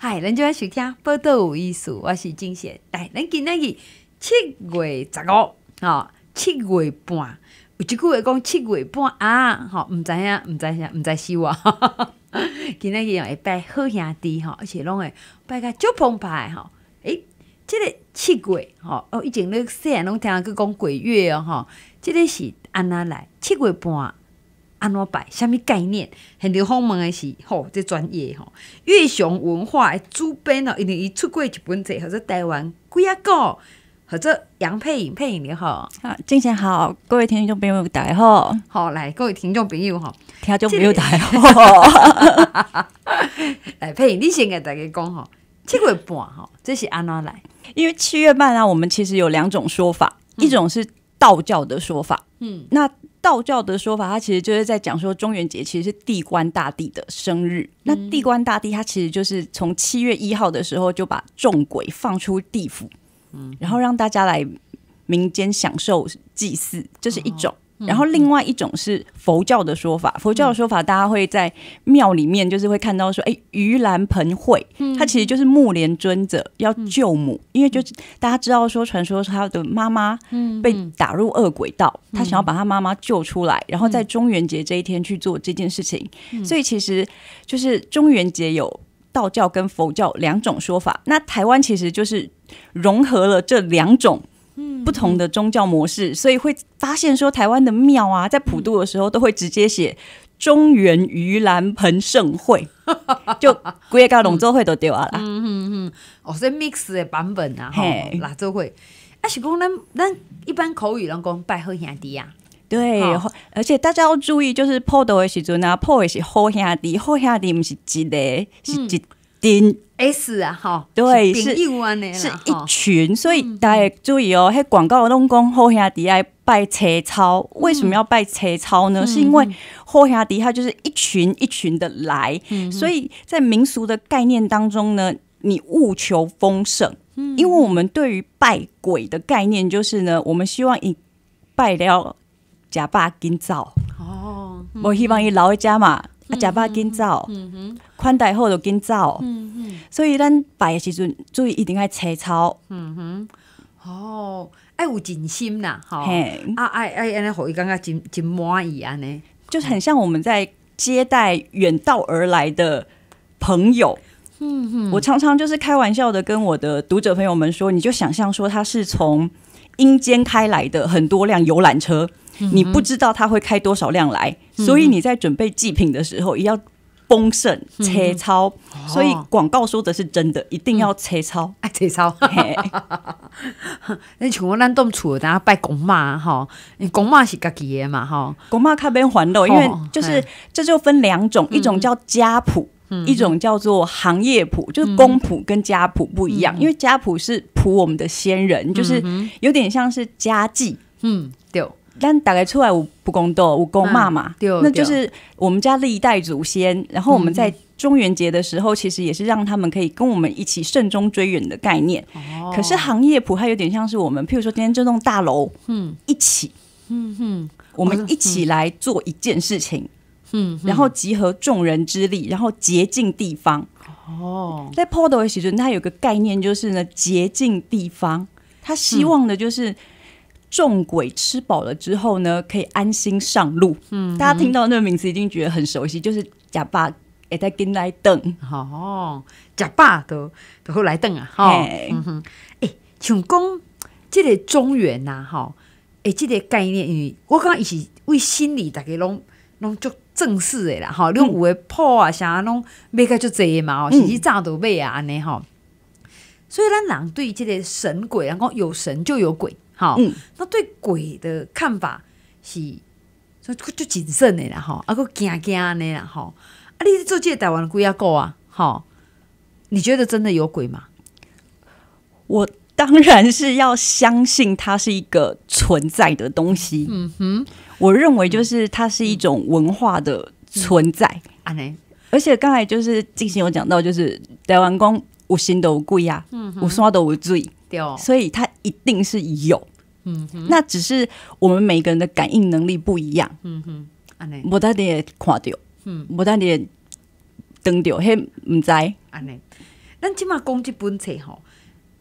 嗨，咱就要收听报道有意思，我是金贤。来，咱今仔日七月十五，吼，七月半，有一句话讲七月半啊？吼，毋知影，毋知影，毋知是我。今仔日会拜好兄弟吼，而且拢会拜个澎湃诶、吼。诶，即个七月吼，哦，以前咧细汉拢听人去讲鬼月啊哈，这个是安怎来七月半。安怎摆？虾么概念？很多方问的是吼，即专业吼。越雄文化的主编哦，因为伊出过一本册，或者台湾鬼啊歌，或者杨佩莹佩莹你好，啊，精神好，各位听众朋友大家好，好来各位听众朋友好，听众朋友大家好。来佩莹，你先给大家讲哈，七月半哈，这是安怎来？因为七月半啊，我们其实有两种说法，一种是道教的说法，嗯，那。道教的说法，它其实就是在讲说，中元节其实是地官大帝的生日。那地官大帝他其实就是从七月一号的时候就把众鬼放出地府，嗯，然后让大家来民间享受祭祀，这是一种。然后，另外一种是佛教的说法。佛教的说法，大家会在庙里面，就是会看到说，哎，盂兰盆会，它其实就是木莲尊者要救母，因为就是大家知道说，传说他的妈妈被打入恶鬼道，他想要把他妈妈救出来，然后在中元节这一天去做这件事情。所以，其实就是中元节有道教跟佛教两种说法。那台湾其实就是融合了这两种。不同的宗教模式，所以会发现说台湾的庙啊，在普渡的时候都会直接写中原盂兰盆盛会，就归甲龙舟会都丢啊。嗯嗯嗯，哦，所以 mix 的版本啊，哈，拉舟会。啊，是讲咱咱一般口语人讲拜好兄弟啊。对，而且大家要注意，就是破头的时阵啊，破的是好兄弟，好兄弟不是一个，是吉。丁 S 啊，哈，对，是一群，所以大家注意哦，那广告拢讲后下底爱拜财超，为什么要拜财超呢？是因为后下底他就是一群一群的来，所以在民俗的概念当中呢，你务求丰盛，因为我们对于拜鬼的概念就是呢，我们希望以拜了假爸营造哦，我希望以老人家嘛。啊，假巴紧走，宽带好就紧走，所以咱拜的时阵注意一定爱切草。嗯哼，哦，爱有真心呐，好啊，爱爱尼，互伊感觉真真满意啊呢，就是很像我们在接待远道而来的朋友。嗯哼，我常常就是开玩笑的跟我的读者朋友们说，你就想象说他是从阴间开来的很多辆游览车。你不知道他会开多少量来，所以你在准备祭品的时候也要丰盛、切超。所以广告说的是真的，一定要切超、爱 切超。那像我那栋厝，大家拜公妈哈，你公妈是家己的嘛哈，公妈靠边还都因为就是这就分两种，一种叫家谱，一种叫做行业谱，就是公谱跟家谱不一样，因为家谱是谱我们的先人，就是有点像是家祭。嗯，对。但大概出来我不公斗五公骂嘛，那就是我们家历代祖先，然后我们在中元节的时候，其实也是让他们可以跟我们一起慎终追远的概念。哦，可是行业普还有点像是我们，譬如说今天这栋大楼，嗯，一起，嗯哼，我们一起来做一件事情，嗯，然后集合众人之力，然后洁净地方。哦，在 Podo 的其俗，它有个概念就是呢，洁净地方，他希望的就是。众鬼吃饱了之后呢，可以安心上路。嗯，大家听到那个名字一定觉得很熟悉，就是“假爸”也在跟来等吼哦，“假爸”都都好来等啊哈。哎，像讲这个中原呐哈，哎，这个概念，因为我觉一是为心理大家拢拢足正式的啦哈。你有的破啊啥拢，买个足济嘛哦，其实咋都买啊安尼哈。所以咱人对这个神鬼，然后有神就有鬼。好，那对鬼的看法是，所以就谨慎的啦哈，阿个惊惊的啦哈。啊，你是做这台湾的鬼啊够啊，好，你觉得真的有鬼吗？我当然是要相信它是一个存在的东西。嗯哼，我认为就是它是一种文化的存在。阿内，而且刚才就是静心有讲到，就是台湾讲无钱的鬼啊，嗯哼，无耍的无罪。对，所以它一定是有，嗯，那只是我们每个人的感应能力不一样，嗯哼，我当年看到，嗯，我当年登到，嘿，唔知。安尼，咱即马讲即本册吼，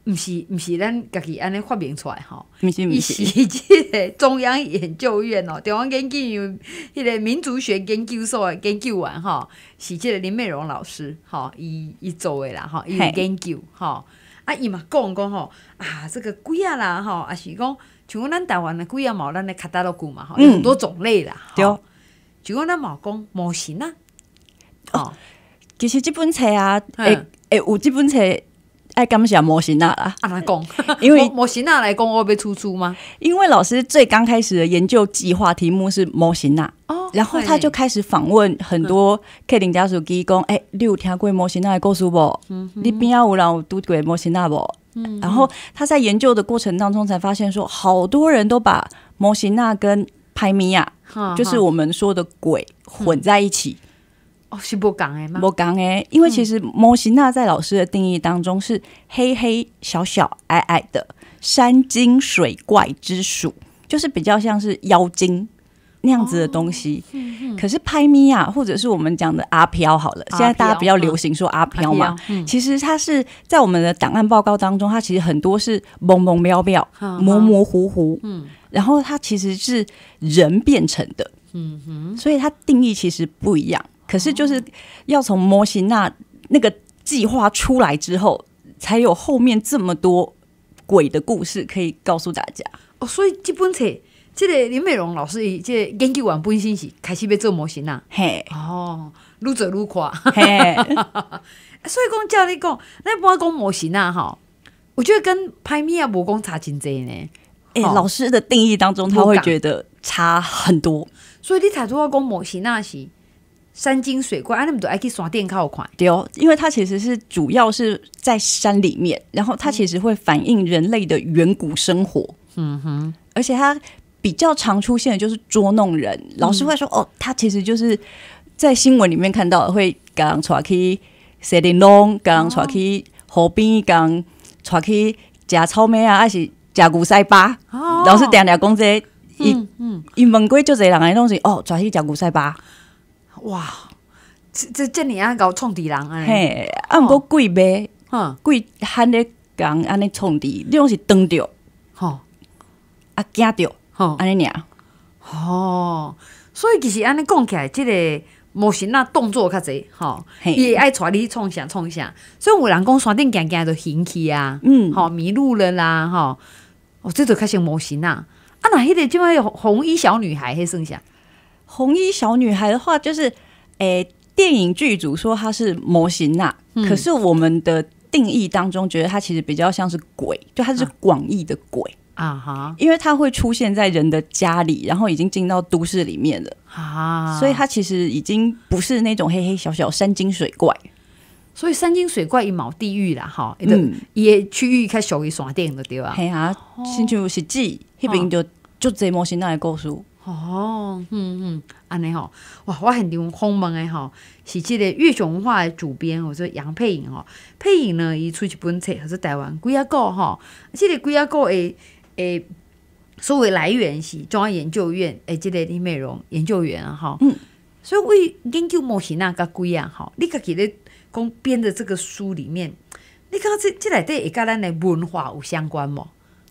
毋是毋是咱家己安尼发明出来吼，毋是毋是，是即个中央研究院哦，中央研究院迄个民族学研究所的研究员吼，是即个林美荣老师吼，伊伊做诶啦吼，伊研究吼。啊，伊嘛讲讲吼，啊，这个龟啊啦，吼，也是讲，像咱台湾的龟啊，毛咱的卡达罗龟嘛，吼，很多种类啦，对，就讲咱毛讲模型啦，哦，其实即本册啊，诶诶，有即本册爱感谢模型啦啦。安那讲，因为模型啦来讲我会被突出吗？因为老师最刚开始的研究计划题目是模型啦。然后他就开始访问很多 K 林家属，第一公哎，你有听过摩西娜？告诉我，你边有让有读过摩西娜不？然后他在研究的过程当中，才发现说，好多人都把摩西娜跟派米亚，就是我们说的鬼混在一起。哦，是不讲诶吗？不讲诶，因为其实摩西娜在老师的定义当中是黑黑、小小、矮矮的山精水怪之属，就是比较像是妖精。那样子的东西，可是拍咪啊，或者是我们讲的阿飘好了。现在大家比较流行说阿飘嘛，其实它是在我们的档案报告当中，它其实很多是蒙蒙渺渺、模模糊糊。嗯，然后它其实是人变成的。嗯哼，所以它定义其实不一样。可是就是要从模型那那个计划出来之后，才有后面这么多鬼的故事可以告诉大家。哦，所以基本即个林美荣老师，伊即研究完本身是开始要做模型啊。嘿，哦，愈做愈快。嘿，所以讲教你讲那摩讲模型啊，哈，我觉得跟拍片啊摩工差真侪呢。诶，老师的定义当中，他会觉得差很多。所以你太多话讲模型那是山清水怪，啊，那么多爱去耍电靠款。对哦，因为它其实是主要是在山里面，然后它其实会反映人类的远古生活。嗯哼，而且它。比较常出现的就是捉弄人，老师会说：“哦，他其实就是在新闻里面看到，会人出去塞丁隆，人出去河边，人出去夹草莓啊，还是夹古塞巴？”老师点点讲这，一一问过就侪人的东是哦，抓去食古塞巴。哇！这这这你啊搞充弟人嘿，啊毋过贵呗，贵喊咧讲安尼创弟，你拢是当掉，吼，啊，惊着，吼，安尼呀，吼，所以其实安尼讲起来，这个模型那动作较侪，吼，也爱带你创啥创啥，所以有人讲山顶行行就行去啊，嗯，好迷路了啦，吼。哦，这就开始模型啦。啊，那迄个叫卖红衣小女孩迄剩下？红衣小女孩的话，就是诶，电影剧组说她是模型呐，可是我们的定义当中觉得她其实比较像是鬼，就她是广义的鬼。啊哈！因为它会出现在人的家里，然后已经进到都市里面了啊，所以它其实已经不是那种黑黑小小山精水怪，所以山精水怪一毛地域啦，哈，嗯，也区域开始属于耍电影的对吧？系啊，新球实际，那边就就这模型那来告诉。哦，嗯嗯，安尼吼，哇，我很想访门的吼，是即个粤雄文化的主编，我说杨佩颖哦，佩颖呢，伊出一本册，或者台湾鬼啊狗哈，这个鬼啊狗诶。诶，所谓来源是中央研究院诶，即个李美容研究员哈，嗯，所以为研究模型那个鬼啊，哈，你家己咧讲编的这个书里面，你看觉这这来底会甲咱的文化有相关无？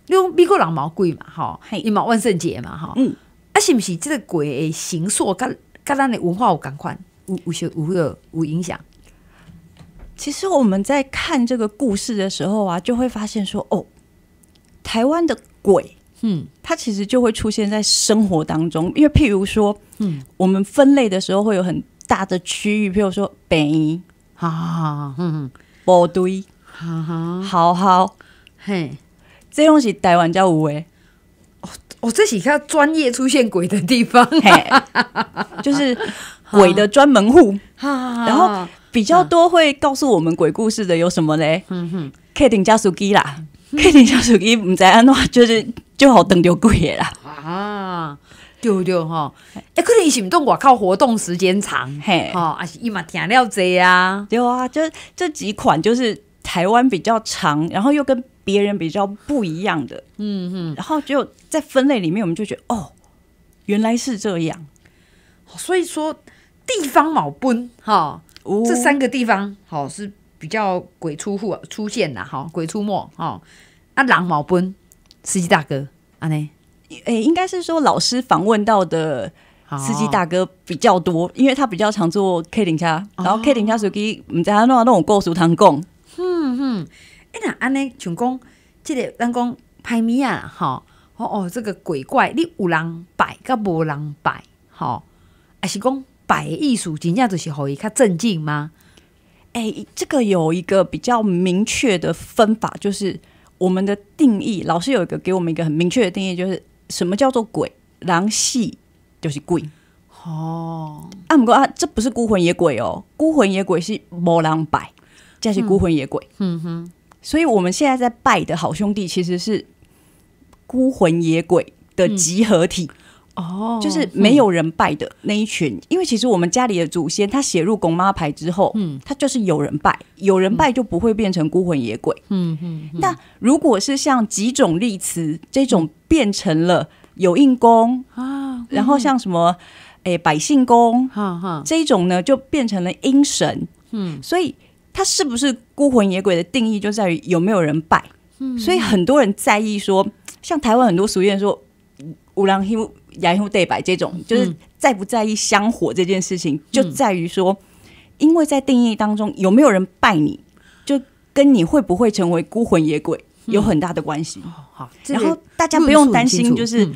你讲美国人毛鬼嘛，哈，伊嘛万圣节嘛，哈，嗯，啊是不是这个鬼的形塑跟跟咱的文化有共款，有有有有有影响？其实我们在看这个故事的时候啊，就会发现说，哦，台湾的。鬼，嗯，它其实就会出现在生活当中，因为譬如说，嗯，我们分类的时候会有很大的区域，譬如说北，哈哈，嗯嗯，部堆，哈哈，好好，嘿，这东西台湾叫有诶，我自己看专业出现鬼的地方，嘿，就是鬼的专门户，然后比较多会告诉我们鬼故事的有什么嘞，嗯哼 k i t t g 加速机啦。肯定小手机毋知安怎，就是就好等着贵个啦。啊，对对哈，哎，可能行动我靠活动时间长，嘿，哦，啊是伊嘛听了侪啊，对啊，就这几款就是台湾比较长，然后又跟别人比较不一样的，嗯哼，然后就在分类里面我们就觉得哦，原来是这样，所以说地方矛盾哈，这三个地方好是。比较鬼出户出现啦，哈，鬼出没，哈，啊，狼毛奔，司机大哥，安呢，诶，应该是说老师访问到的司机大哥比较多，因为他比较常做 K 零加，然后 K 零车手机，嗯，知他弄啊弄我过俗堂供，嗯嗯，哎那安尼像讲，即个咱讲排咪啊，哈，哦哦，这个鬼怪你有人摆甲无人摆，哈，啊是讲摆艺术真正就是互伊较镇静吗？哎，这个有一个比较明确的分法，就是我们的定义，老师有一个给我们一个很明确的定义，就是什么叫做鬼？狼系就是鬼哦。啊，不过啊，这不是孤魂野鬼哦，孤魂野鬼是没人拜，这是孤魂野鬼。嗯哼，所以我们现在在拜的好兄弟其实是孤魂野鬼的集合体。哦，就是没有人拜的那一群，因为其实我们家里的祖先，他写入拱妈牌之后，嗯，他就是有人拜，有人拜就不会变成孤魂野鬼，嗯嗯。那如果是像几种例词这种变成了有印功啊，然后像什么哎百姓功，哈哈，这一种呢就变成了阴神，嗯。所以他是不是孤魂野鬼的定义就在于有没有人拜，所以很多人在意说，像台湾很多俗谚说。五郎休，杨休对白，这种就是在不在意香火这件事情，就在于说，因为在定义当中，有没有人拜你，就跟你会不会成为孤魂野鬼有很大的关系。好，然后大家不用担心，就是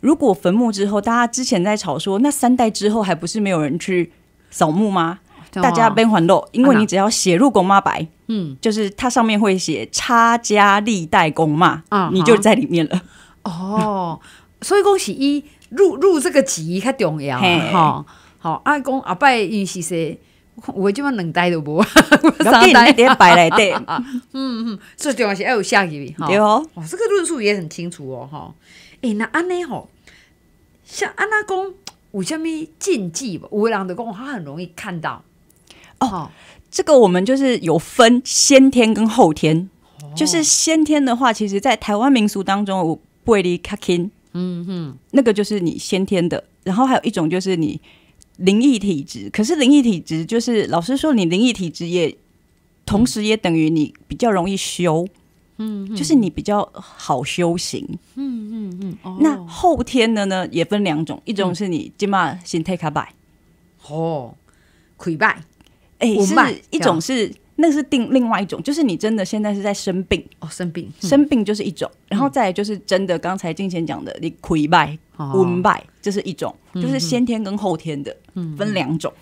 如果坟墓之后，大家之前在吵说，那三代之后还不是没有人去扫墓吗？大家边还漏，因为你只要写入公妈白，嗯，就是它上面会写差家历代公妈，啊，你就在里面了。哦。所以讲是伊入入这个级较重要吼，好阿公阿伯因是说，我即满两代都无，三代摆来对，嗯嗯，最重要是要有下一笔，对哦，哦，这个论述也很清楚哦哈。哎，那安内吼，像安那公有香咪禁忌吧，五位郎的公，他很容易看到哦。这个我们就是有分先天跟后天，就是先天的话，其实在台湾民俗当中，我不会哩较轻。嗯哼，那个就是你先天的，然后还有一种就是你灵异体质。可是灵异体质就是，老师说，你灵异体质也，同时也等于你比较容易修，嗯，就是你比较好修行，嗯嗯嗯。那后天的呢，也分两种，一种是你先起 a 心态卡 e 哦，溃败，哎，是一种是。那是定另外一种，就是你真的现在是在生病哦，生病生病就是一种，然后再来就是真的刚才金钱讲的，你溃败、温败，这是一种，就是先天跟后天的分两种。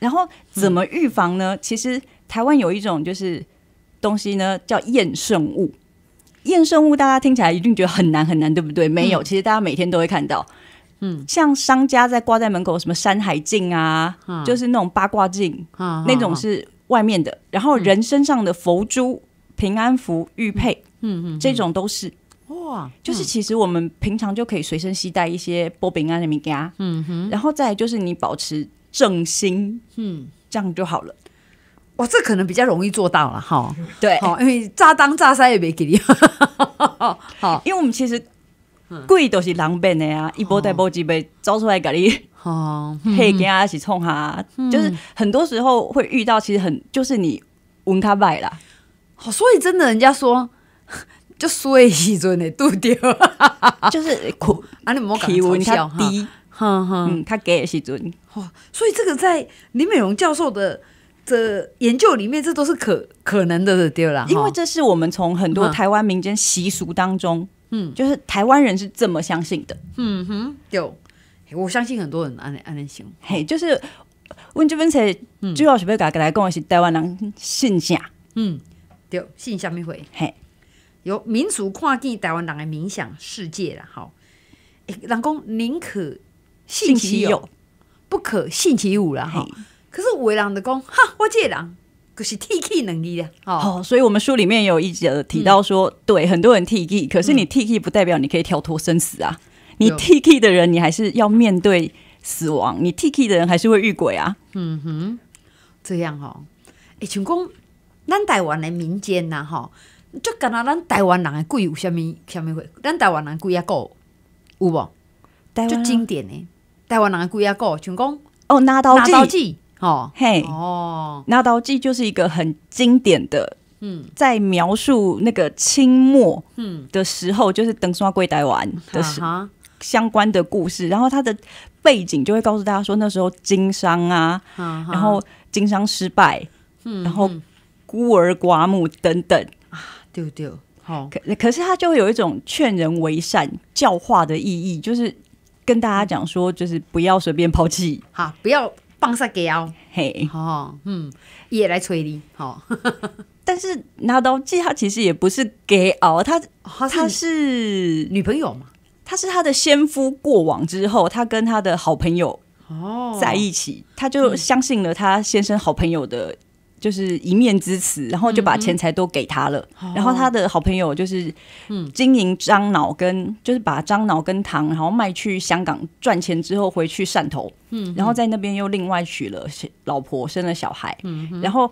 然后怎么预防呢？其实台湾有一种就是东西呢，叫验圣物。验圣物大家听起来一定觉得很难很难，对不对？没有，其实大家每天都会看到，嗯，像商家在挂在门口什么山海镜啊，就是那种八卦镜，那种是。外面的，然后人身上的佛珠、平安符、玉佩，嗯嗯，这种都是哇，就是其实我们平常就可以随身携带一些波饼安的米给啊，嗯哼，然后再就是你保持正心，嗯，这样就好了。哇，这可能比较容易做到了哈。对，好，因为炸当炸筛也没给你，好，因为我们其实贵都是狼变的呀，一波带波几杯，招出来给你。哦，可以跟大家一起冲哈，就是很多时候会遇到，其实很就是你闻他拜啦，所以真的人家说，就所以，时阵也对掉，就是啊，你摸体温低，哼哼，他给的时阵，哇，所以这个在李美容教授的的研究里面，这都是可可能的对啦，因为这是我们从很多台湾民间习俗当中，嗯，就是台湾人是这么相信的，嗯哼，有。我相信很多人安安尼想，嘿，就是，阮这边是，主要是要甲大家讲的是台湾人信啥？嗯，对，信虾米回，嘿，有民族跨境台湾人的冥想世界了，哈。诶，人公宁可信其有，不可信其无了，哈。可是的人的讲，哈，我这人可是 TK 能力的，哦，好，所以我们书里面有一节提到说，对，很多人 TK，可是你 TK 不代表你可以跳脱生死啊。你 t k 的，人你还是要面对死亡。你 t k 的，人还是会遇鬼啊？嗯哼，这样哦。哎，像公，咱台湾的民间呐，吼，就讲到咱台湾人的鬼有什么什么鬼？咱台湾人鬼也够有无？台湾经典的台湾人的鬼也够。像公，哦，拿刀拿刀记，哦嘿，哦，拿刀记就是一个很经典的，嗯，在描述那个清末嗯的时候，就是登山鬼台湾的时候。相关的故事，然后他的背景就会告诉大家说，那时候经商啊，然后经商失败，然后孤儿寡母等等啊，丢丢好，可可是他就会有一种劝人为善教化的意义，就是跟大家讲说，就是不要随便抛弃，好，不要放下给哦，嘿，好，嗯，也来催你，好。但是拿刀记他其实也不是给哦，他他是女朋友嘛。她是她的先夫过往之后，她跟她的好朋友哦在一起，她就相信了她先生好朋友的，就是一面之词，然后就把钱财都给他了。然后她的好朋友就是经营樟脑跟就是把樟脑跟糖，然后卖去香港赚钱之后回去汕头，嗯，然后在那边又另外娶了老婆生了小孩，嗯，然后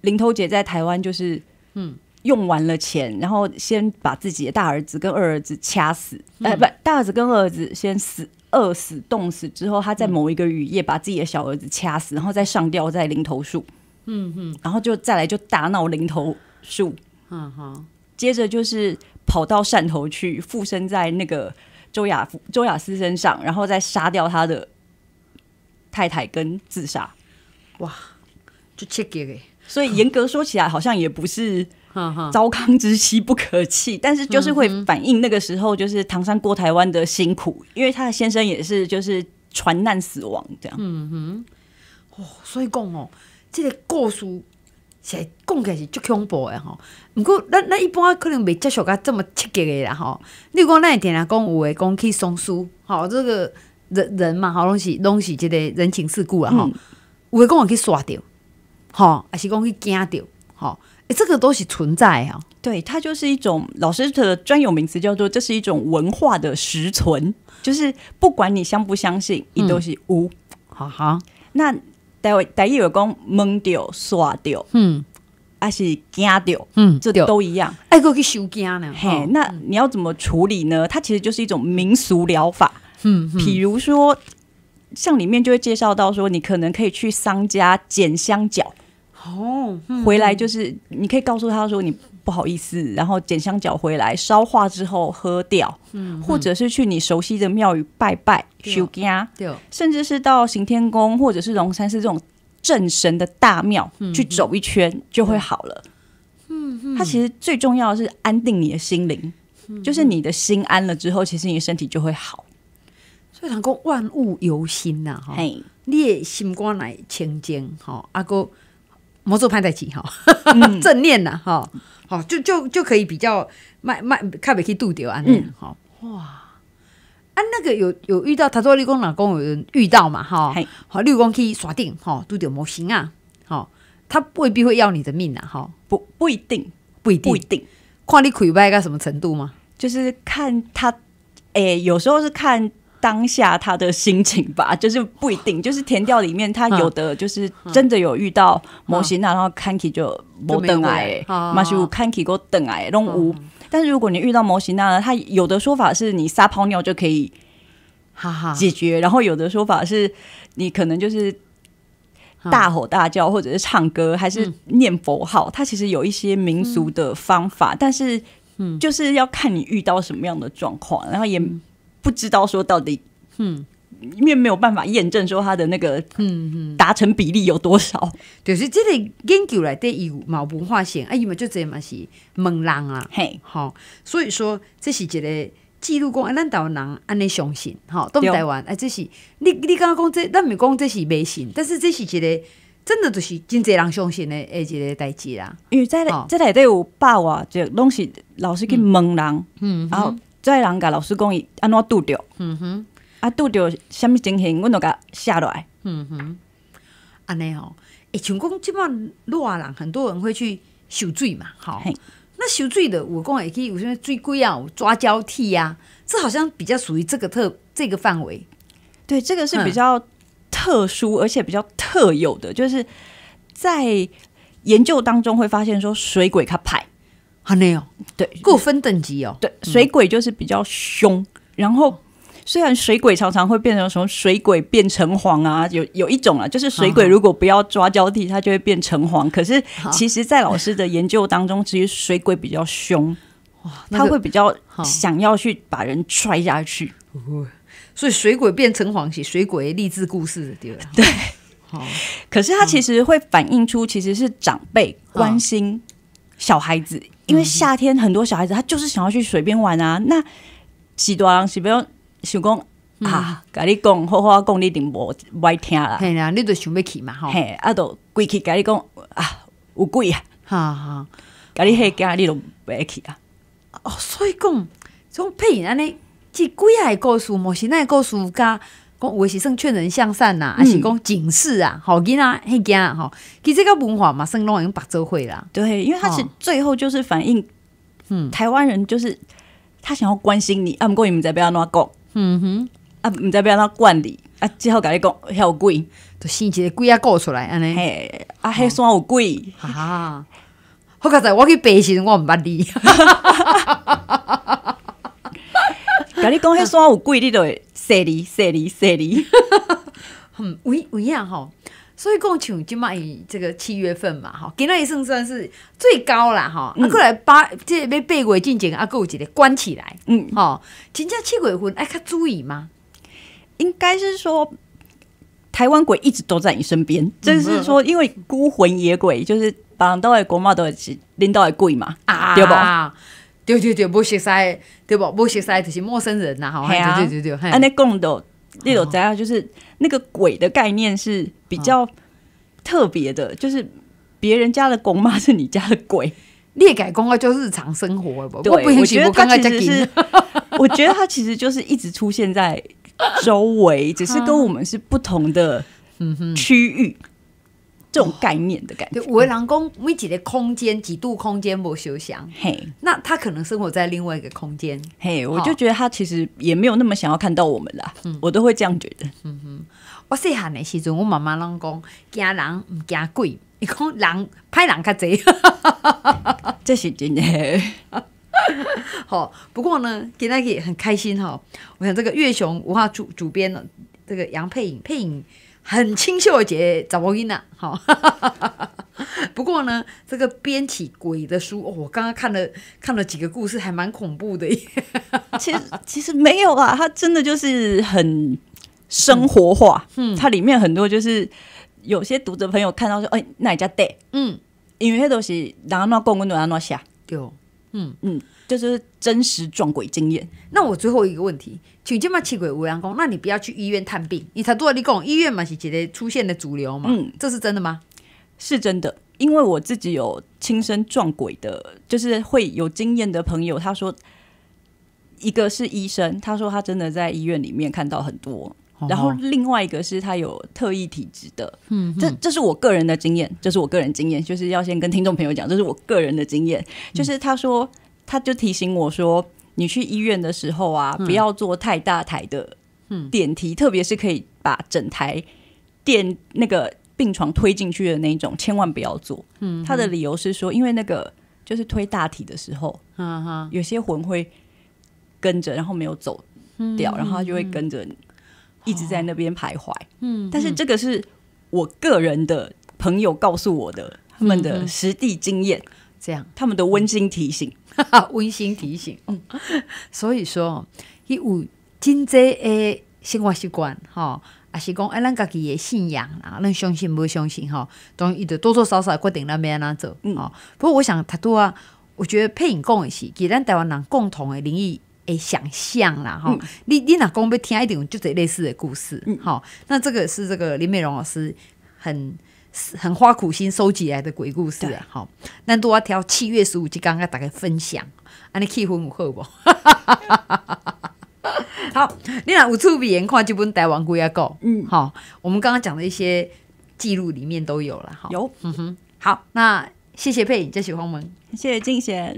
零头姐在台湾就是嗯。用完了钱，然后先把自己的大儿子跟二儿子掐死，哎，不大儿子跟二儿子先死饿死冻死之后，他在某一个雨夜把自己的小儿子掐死，然后再上吊在零头树，嗯哼，然后就再来就大闹零头树，嗯哼，接着就是跑到汕头去附身在那个周夫、周雅思身上，然后再杀掉他的太太跟自杀，哇，就切给，所以严格说起来，好像也不是。哈哈，糟糠之妻不可弃，但是就是会反映那个时候就是唐山过台湾的辛苦，因为他的先生也是就是船难死亡这样。嗯哼，哦，所以讲哦，这个故事其实讲起来是足恐怖的吼。不过咱咱一般可能未接受到这么刺激的啦吼。你讲会点人讲有诶，讲去送书，吼，这个人人嘛，好东西东西，这个人情世故啊哈。有诶讲我去耍掉，吼，还是讲去惊掉，吼。这个东西存在啊，对，它就是一种老师的专有名词，叫做这是一种文化的实存，就是不管你相不相信，你都是无。哈哈。那待会待一会讲蒙掉、刷掉，嗯，还是惊掉，嗯，这都一样。哎，可去修惊呢。嘿，那你要怎么处理呢？它其实就是一种民俗疗法，嗯，比如说，像里面就会介绍到说，你可能可以去商家剪香蕉。哦，回来就是你可以告诉他说你不好意思，然后捡香蕉回来，烧化之后喝掉，或者是去你熟悉的庙宇拜拜修家，甚至是到行天宫或者是龙山寺这种镇神的大庙去走一圈就会好了。嗯，他其实最重要的是安定你的心灵，就是你的心安了之后，其实你的身体就会好。所以讲过万物由心呐，哈，的心肝来清净，哈，阿哥。魔咒判在起哈，正念呐哈，好就就就可以比较卖卖，看可以度掉啊，好哇，啊那个有有遇到他说绿光老公有人遇到嘛哈，好绿光可以耍定哈度掉模型啊，好他未必会要你的命呐哈，不不一定不一定不一定，看你溃败到什么程度吗？就是看他，诶有时候是看。当下他的心情吧，就是不一定。就是甜调里面，他有的就是真的有遇到摩西娜，然后 k a n k i 就摩等来马修 k a n k i 给我等来弄无。但是如果你遇到摩西呢？他有的说法是你撒泡尿就可以解决，然后有的说法是你可能就是大吼大叫，或者是唱歌，还是念佛号。他其实有一些民俗的方法，但是就是要看你遇到什么样的状况，然后也。不知道说到底，嗯，因为没有办法验证说他的那个嗯嗯达成比例有多少，就是这个研究来底有毛文化性，哎呀嘛就这嘛是问人啊，嘿，好，所以说这是一个记录讲，咱湾人安尼相信，哈，都台湾哎，这是你你刚刚讲这，咱咪讲这是迷信，但是这是一个真的就是真侪人相信的诶一个代志啦，因为在这内都有包啊，就拢是老是去问人，嗯，然后。在人甲老师讲伊安怎渡着，嗯哼，啊渡着什物情形？阮都甲写落来。嗯哼，安尼吼，以前讲基本上啊人，很多人会去受罪嘛。好，那受罪的，我讲也可以有什么水鬼啊、抓交替啊，这好像比较属于这个特这个范围。对，这个是比较特殊而且比较特有的，就是在研究当中会发现说水鬼他排。好没有对，过分等级哦。对，水鬼就是比较凶。然后，虽然水鬼常常会变成什么水鬼变成黄啊，有有一种啊，就是水鬼如果不要抓交替，它就会变成黄。可是，其实在老师的研究当中，其实水鬼比较凶，哇，他会比较想要去把人踹下去。所以，水鬼变成黄是水鬼励志故事的对。好，可是它其实会反映出，其实是长辈关心小孩子。因为夏天很多小孩子他就是想要去水边玩啊那是大人是不用想讲啊甲你讲好好讲你一定无否听啦吓啊你就想要去嘛吓啊都归去甲你讲啊有鬼啊哈哈甲你吓惊你都别去啊哦所以讲从配影安尼即鬼啊的故事模是那个故事有讲有诶是算劝人向善呐、啊，还是讲警示啊，吼囝仔迄囝仔吼，其实这个文化嘛，算拢已经白做会啦。对，因为他是最后就是反映，嗯，台湾人就是他想要关心你，啊，毋过伊毋知要安怎讲，嗯哼，啊，毋知要安怎管你啊，只好甲你讲，遐有鬼，就生一个鬼啊，告出来安尼，嘿，啊，迄山有鬼，哈、啊，好刚才我去白时，我毋捌你，甲你讲迄山有鬼，你就会。死哩死哩死哩，嗯，唔唔一样哈，所以讲像今麦这个七月份嘛哈，今仔日算是最高了哈。啊，过来八，这要八鬼进前啊，还有几个关起来，嗯，吼，真正七鬼魂还较注意嘛？应该是说台湾鬼一直都在你身边，就是说因为孤魂野鬼，就是把人都来国贸都拎到的鬼嘛，啊、对不？对对对，不熟悉，对不？不熟悉就是陌生人呐，哈。对对对，对，啊，那公的那种怎样？就是那个鬼的概念是比较特别的，就是别人家的公妈是你家的鬼。猎改公啊，就是日常生活。不？对，我觉得他其实是，我觉得他 其实就是一直出现在周围，只是跟我们是不同的区域。这种概念的感觉，对，围栏公没几的空间，几度空间不休想，嘿，那他可能生活在另外一个空间，嘿，我就觉得他其实也没有那么想要看到我们啦，我都会这样觉得，嗯哼，我细汉的时阵，我妈妈拢讲，惊人唔惊鬼，你讲人拍人较济，这是真的，好，不过呢，今天也很开心哈，我想这个月雄文化主主编呢，这个杨佩颖佩影。很清秀的姐，怎么因呐？好，不过呢，这个编起鬼的书，我刚刚看了看了几个故事，还蛮恐怖的。其实其实没有啊，他真的就是很生活化，它里面很多就是有些读者朋友看到说，哎，那一家店，嗯，因为那都是然后那公文那那下对。嗯嗯，就是真实撞鬼经验。那我最后一个问题，请这么气鬼无阳公，那你不要去医院探病。你才多你讲，医院嘛是姐姐出现的主流嘛？嗯，这是真的吗？是真的，因为我自己有亲身撞鬼的，就是会有经验的朋友，他说，一个是医生，他说他真的在医院里面看到很多。然后另外一个是他有特异体质的，嗯，这这是我个人的经验，这是我个人经验，就是要先跟听众朋友讲，这是我个人的经验。就是他说，他就提醒我说，你去医院的时候啊，不要做太大台的点提，特别是可以把整台电那个病床推进去的那种，千万不要做。他的理由是说，因为那个就是推大体的时候，嗯、有些魂会跟着，然后没有走掉，然后他就会跟着你。一直在那边徘徊，嗯，但是这个是我个人的朋友告诉我的，他们的实地经验，这样，他们的温馨提醒，温馨提醒，嗯，所以说，伊有真济诶生活习惯，哈，也是讲咱家己诶信仰啊，咱相信不相信哈，伊于多多少少固定那边那走，嗯哦，不过我想太多啊，我觉得配音讲诶是，给咱台湾人共同诶灵异。诶想象啦哈，你你哪公被听一点，就这类似的故事，好，那这个是这个林美荣老师很很花苦心收集来的鬼故事，好，那都要挑七月十五就刚刚打开分享，安尼气氛有如何？好，你哪有粗笔颜看，就不能带王姑阿哥，嗯，好，我们刚刚讲的一些记录里面都有了，哈，有，嗯哼，好，那谢谢佩影，谢谢黄文，谢谢静贤。